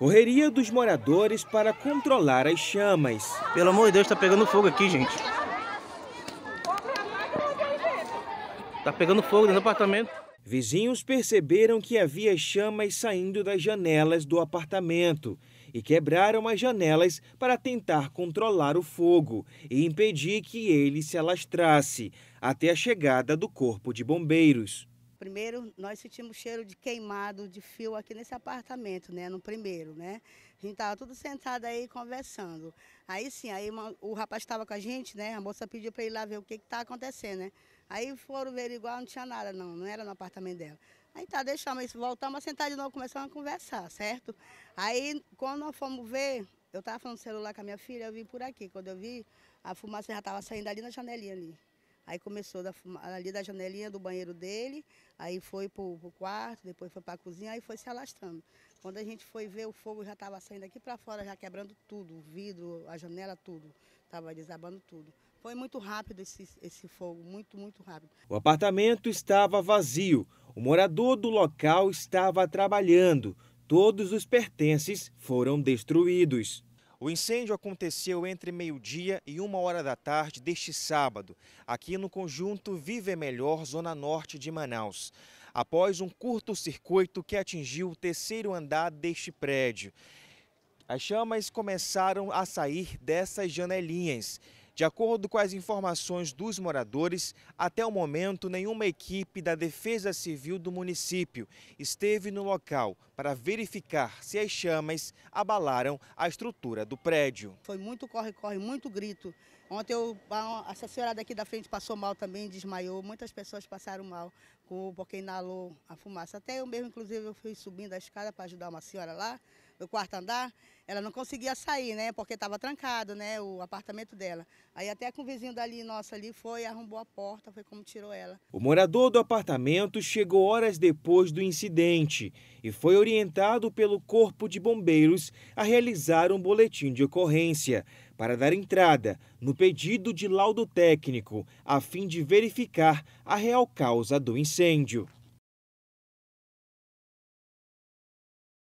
Correria dos moradores para controlar as chamas. Pelo amor de Deus, está pegando fogo aqui, gente. Está pegando fogo no apartamento. Vizinhos perceberam que havia chamas saindo das janelas do apartamento e quebraram as janelas para tentar controlar o fogo e impedir que ele se alastrasse até a chegada do corpo de bombeiros. Primeiro, nós sentimos cheiro de queimado, de fio aqui nesse apartamento, né? No primeiro, né? A gente tava tudo sentado aí conversando. Aí sim, aí uma, o rapaz estava com a gente, né? A moça pediu para ir lá ver o que que tá acontecendo, né? Aí foram ver igual, não tinha nada não, não era no apartamento dela. Aí tá, deixamos isso, voltamos a sentar de novo, começamos a conversar, certo? Aí quando nós fomos ver, eu tava falando no celular com a minha filha, eu vim por aqui. Quando eu vi, a fumaça já tava saindo ali na janelinha ali. Aí começou da, ali da janelinha do banheiro dele, aí foi para o quarto, depois foi para a cozinha, aí foi se alastrando. Quando a gente foi ver, o fogo já estava saindo aqui para fora, já quebrando tudo, o vidro, a janela, tudo. Estava desabando tudo. Foi muito rápido esse, esse fogo, muito, muito rápido. O apartamento estava vazio. O morador do local estava trabalhando. Todos os pertences foram destruídos. O incêndio aconteceu entre meio-dia e uma hora da tarde deste sábado, aqui no conjunto Viver Melhor, Zona Norte de Manaus, após um curto-circuito que atingiu o terceiro andar deste prédio. As chamas começaram a sair dessas janelinhas de acordo com as informações dos moradores, até o momento nenhuma equipe da Defesa Civil do município esteve no local para verificar se as chamas abalaram a estrutura do prédio. Foi muito corre-corre, muito grito. Ontem eu, essa senhora daqui da frente passou mal também, desmaiou. Muitas pessoas passaram mal porque inalou a fumaça. Até eu mesmo, inclusive, eu fui subindo a escada para ajudar uma senhora lá do quarto andar, ela não conseguia sair, né? Porque estava trancado, né? O apartamento dela. Aí até com o vizinho dali, nossa, ali foi, arrombou a porta, foi como tirou ela. O morador do apartamento chegou horas depois do incidente e foi orientado pelo Corpo de Bombeiros a realizar um boletim de ocorrência para dar entrada no pedido de laudo técnico, a fim de verificar a real causa do incêndio.